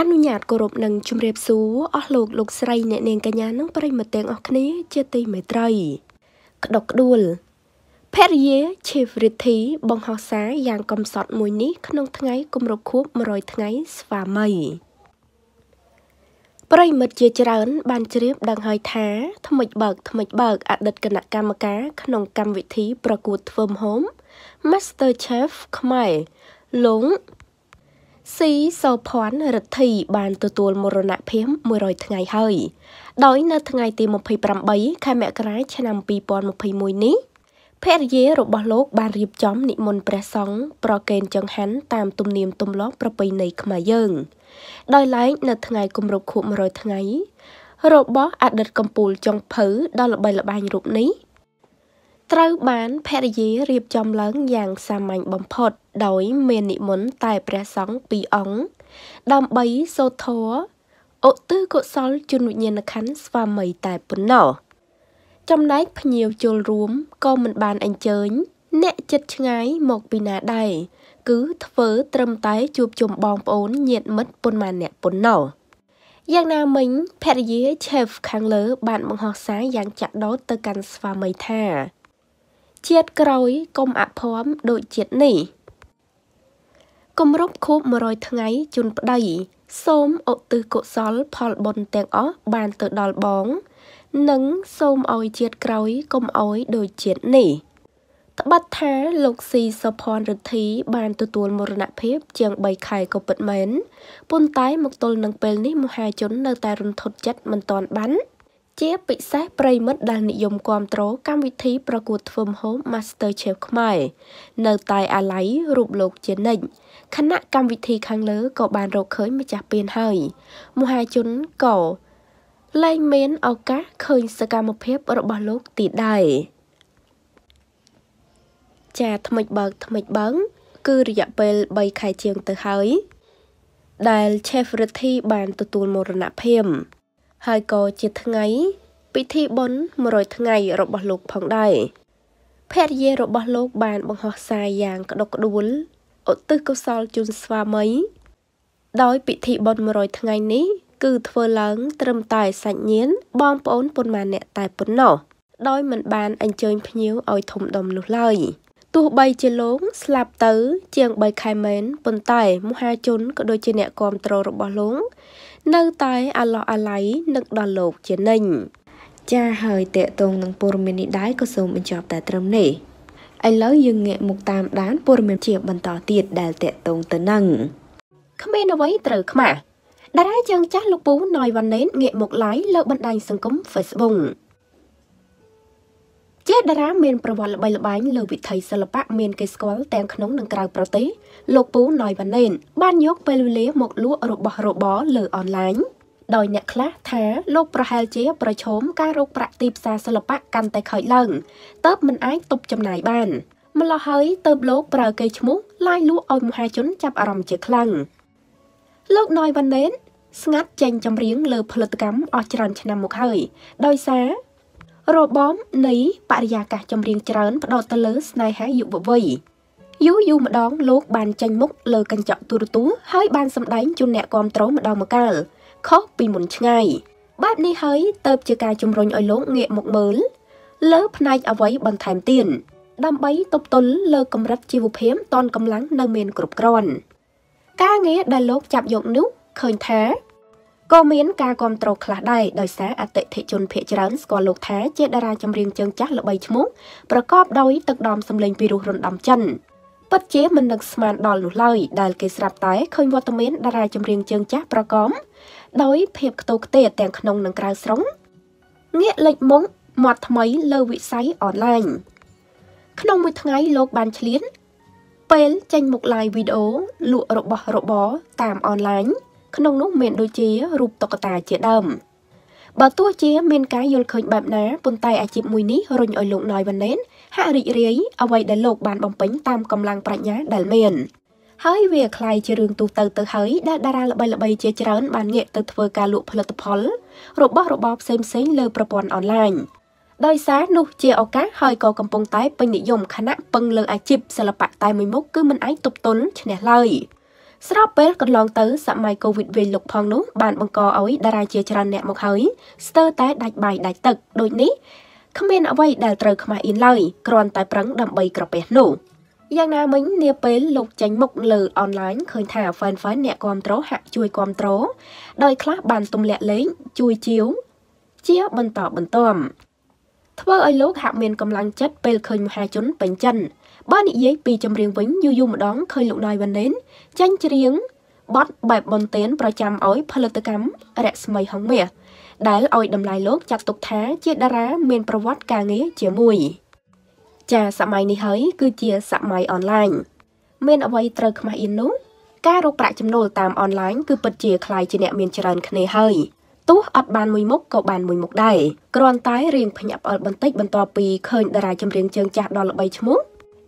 អនុញ្ញាតគោរពនិងជម្រាបសួរអស់លោកលោកស្រីអ្នកនាងកញ្ញានិងប្រិយមិត្តទាំងអស់គ្នាជាទីមេត្រីក្តុកក្តួលភរិយាឈីវរិទ្ធីបង្ហោះសារយ៉ាងកំសត់មួយនេះក្នុងថ្ងៃគម្រប់ខួប100ថ្ងៃស្វាមីប្រិមិត្តជាច្រើនបានជ្រាបដឹងហើយថា ថ្មិចបើកថ្មិចបើកអតីតគណៈកម្មការក្នុងកម្មវិធីប្រកួតធ្វើម្ហូប Master Chef ខ្មែរលោកស៊ីសូភ័ណ្ឌរិទ្ធី បានទទួលមរណភាព100ថ្ងៃហើយ ដោយនៅថ្ងៃទី28ខែមករាឆ្នាំ2021នេះភរិយារបស់លោកបានរៀបចំនិមន្តព្រះសង្ឃប្រគេនចង្ហាន់តាមទំនៀមទម្លាប់ប្រពៃណីខ្មែរយើងដោយឡែកនៅថ្ងៃគម្រប់ខួប100ថ្ងៃ របស់អតីតកម្ពុជាចុងភៅដល់ល្បីល្បាញរូបនេះត្រូវបានភរិយារៀបចំឡើងយ៉ាងសាមញ្ញបំផុត ដោយមាននិមន្តតែព្រះសង្ឃ២អង្គដើម្បីសូត្រធម៌ឧទ្ទិសកុសលជូនវិញ្ញាណក្ខន្ធស្វាមីតែប៉ុណ្ណោះចំណែកភ្ញៀវចូលរួមក៏មិនបានអញ្ជើញ អ្នកចិត្តឆ្ងាយមកពីណាដែរគឺធ្វើត្រឹមតែជួបជុំបងប្អូនញាតិមិត្តប៉ុន្មានអ្នកប៉ុណ្ណោះយ៉ាងណាមិញភរិយា chef ខាងលើ បានបង្ហោះសារយ៉ាងចាក់ដោតទៅកាន់ស្វាមីថាជាតិក្រោយកុំអភ័មដូចជាតិនេះគម្រប់ខូប100ថ្ងៃជូនប្តី សូមឧទ្ទិសកុសលផលបុណ្យទាំងអស់បានទៅដល់បង និងសូមឲ្យជាតិក្រោយកុំអោយដូចជាតិនេះត្បិតថាលោកស៊ីសុផនរិទ្ធីបានទទួលមរណភាពជាង3ខែក៏ពិតមែនប៉ុន្តែមកទល់នឹងពេលនេះមហាជននៅតែរន្ធត់ចិត្តមិនទាន់បានជាពិសេសប្រិមិត្តដែលនិយមគាំទ្រកម្មវិធីប្រកួតធ្វើម្ហូប Master Chef ខ្មែរនៅតែអាល័យរូបលោកជានិច្ចខណៈកម្មវិធីខាងលើក៏បានរកឃើញម្ចាស់ពានហើយ មហាជនក៏លែងមានឱកាសឃើញសកម្មភាព របស់លោកទៀតដែរចាថ្មិចបើកថ្មិចបើងគឺរយៈពេល3ខែជាងទៅហើយដែល Chef Rithi បាន ទទួលមរណភាពហើយក៏ជាថ្ងៃ ពិធីបុណ្យ100ថ្ងៃរបស់លោកផងដែរភរិយារបស់លោក បានបង្ហោះសារយ៉ាង ក្តុកក្តួលឧទ្ទិសកុសលជូនស្វាមី ដោយពិធីបុណ្យ100ថ្ងៃនេះគឺធ្វើឡើងត្រឹមតែ សាច់ញាតិបងប្អូនប៉ុន្មានអ្នកតែប៉ុណ្ណោះដោយមិនបានអញ្ជើញភ្ញៀវឲ្យធំដុំនោះឡើយ។ោះបីជាលោកស្លាប់ទៅជាង3ខែមែនប៉ុន្តែមហាជនក៏ដូចជាអ្នកគាំទ្ររបស់លោកនៅតែអាឡោះអាល័យនឹកដល់លោកជានិញចាហើយតេតងនឹងព័ត៌មាននេះដែរក៏សូមបញ្ចប់តែត្រឹមនេះឥឡូវយើងងាកមកតាមដានព័ត៌មានជា បន្តទៀតដែលតេតងទៅនឹងគ្មានអ្វីត្រូវខ្មាស់តារាយើងចាស់លោកពូណយវ៉ាណេនងាកមកឡាយលើបណ្ដាញសង្គម Facebook ជាតារាមានប្រវត្តិល្បីល្បាញលើវិថីសិល្បៈមានគេស្គាល់ទាំងក្នុងនិងក្រៅប្រទេសលោកពូណយវ៉ាណេនបានយកពេលវេលាមកលក់របស់របរលើអនឡាញដោយអ្នកខ្លះ ថាលោកប្រហែលជាប្រឈមការរកប្រាក់ទីផ្សារសិល្បៈកាន់តែខូចឡើងតើបមិនអាចទប់ចំណាយបានម្ល៉េះហើយតើបលោក ប្រើកេរឈ្មោះឡាយលក់ឲ្យមហាជនចាប់អារម្មណ៍ជាខ្លាំងលោកណយវ៉ាណេនស្ងាត់ចេញចម្រៀងលើផលិតកម្មអស់ច្រើនឆ្នាំមកហើយដោយសាររបមនៃបរិយាកាសចម្រៀងច្រើនផ្ដោតទៅលើស្នេហាយុវវ័យយូរយូរម្ដងលោកបានចេញមុខលើកញ្ចក់ទូរទស្សន៍ហើយបានសម្ដែងជូនអ្នកគាំទ្រម្ដងម្កាលខុសពីមុនឆ្ងាយបែបនេះហើយទៅជាការជំរុញឲ្យលោកងាកមកមើល លើផ្នែកអវ័យបន្ថែមទៀតដើម្បីទប់ទល់លើកម្រិតជីវភាពតនកម្លាំងនៅមានគ្រប់គ្រាន់ការងារដែលលោកចាប់យកនោះឃើញថាក៏មានការគ្រប់គ្រងខ្លះដែរដោយសារអតិថិជនភាគច្រើនស្គាល់លោកថាជាតារាចម្រៀងជើងចាស់ល្បីឈ្មោះប្រកបដោយទឹកដមសម្លេងពីរោះរណ្ដំចិនពិតជាមិននឹកស្មានដល់នោះឡើយដែល គេស្រាប់តែឃើញវត្តមានតារាចម្រៀងជើងចាស់ប្រកបដោយភាពខ្ទោខ្ទេទាំងក្នុងនិងក្រៅស្រុងងាកលេចមុខមាត់ថ្មីលើវិស័យអនឡាញក្នុងមួយថ្ងៃលោកបានឆ្លៀនពេលចេញមុខ live video លក់របស់របរតាមអនឡាញក្នុងនោះមានដូចជារូបតុក្កតា ជាដើមបើទោះជា មាន ការយល់ឃើញបែបណាប៉ុន្តែអាជីពមួយនេះរុញឲ្យលោកណយវ៉ាណេនហាក់រីករាយអ្វីដែលលោក បានបំពេញតាមកម្លាំងប្រាជ្ញាដែលមានហើយវាคล้ายជារឿងទូទៅទៅហើយដែលតារាល្បីៗជាច្រើនបានងាកទៅធ្វើ ការលក់ផលិតផល របស់របរផ្សេងៗលើប្រព័ន្ធអនឡាញដោយសារនោះជាឱកាសហើយក៏កំពុងតែពេញនិយមខណៈពឹងលើ អាជីពសិល្បៈតែមួយមុខគឺមិនអាចទប់ទល់ឈ្នះឡើយ។ស្រាប់ពេលកន្លងទៅ សម័យកូវីដវេលុកផងនោះបានបង្កឲ្យតារាជាច្រើនអ្នកមកហើយស្ទើរតែដាច់បាយដាច់ទឹក ដូចនេះគ្មាន អ្វីដែលត្រូវខ្មាស់អៀនឡើយគ្រាន់តែប្រឹងដើម្បីក្រពះនោះយ៉ាងណាមិញនាពេលលោកចេញមុខលើអនឡាញឃើញ ថា fan fan អ្នកគ្រប់គ្រងហាក់ជួយគ្រប់គ្រងដោយខ្លះបានទម្លាក់លេង ជួយជាវជាបន្តបន្ទាប់ធ្វើឲ្យលោកហាក់មានកម្លាំងចិត្តពេលឃើញមហាជនពេញចិនបើនិយាយពីចម្រៀងវិញយូរយូរម្ដងឃើញលោកដាយវ៉ាន់លេនចាញ់ច្រៀងបទបែបបន្ទានប្រចាំឲ្យផលិតកម្មរស្មីហងមាសដែលឲ្យតម្លៃលោកចាត់ទុកថាជាតារា មានប្រវត្តិការងារជាមួយចាសម័យនេះហើយ គឺជាសម័យអនឡាញមានអ្វីត្រូវខ្មាស់អៀននោះការរកប្រាក់ចំណូលតាមអនឡាញគឺពិតជាคล้ายជាអ្នកមានច្រើនគ្នាហើយទោះអត់បានមួយមុខក៏បានមួយមុខដែរគ្រាន់តែរៀងភញាក់ផ្អើលបន្តិចបន្ទាប់ពីឃើញតារាចម្រៀងជើងចាស់ដល់ល្បីឈ្មោះ